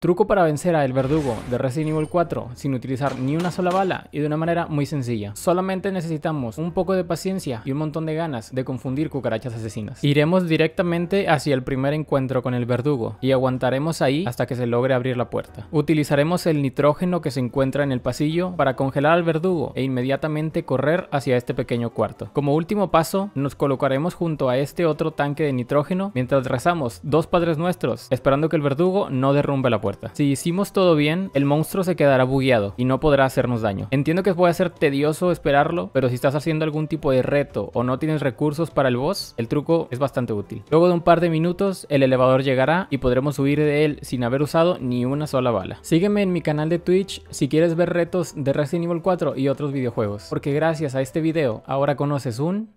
Truco para vencer a El Verdugo de Resident Evil 4 sin utilizar ni una sola bala y de una manera muy sencilla. Solamente necesitamos un poco de paciencia y un montón de ganas de confundir cucarachas asesinas. Iremos directamente hacia el primer encuentro con El Verdugo y aguantaremos ahí hasta que se logre abrir la puerta. Utilizaremos el nitrógeno que se encuentra en el pasillo para congelar al verdugo e inmediatamente correr hacia este pequeño cuarto. Como último paso, nos colocaremos junto a este otro tanque de nitrógeno mientras rezamos dos padres nuestros, esperando que el verdugo no derrumbe la puerta. Si hicimos todo bien, el monstruo se quedará bugueado y no podrá hacernos daño. Entiendo que puede ser tedioso esperarlo, pero si estás haciendo algún tipo de reto o no tienes recursos para el boss, el truco es bastante útil. Luego de un par de minutos, el elevador llegará y podremos huir de él sin haber usado ni una sola bala. Sígueme en mi canal de Twitch si quieres ver retos de Resident Evil 4 y otros videojuegos, porque gracias a este video ahora conoces un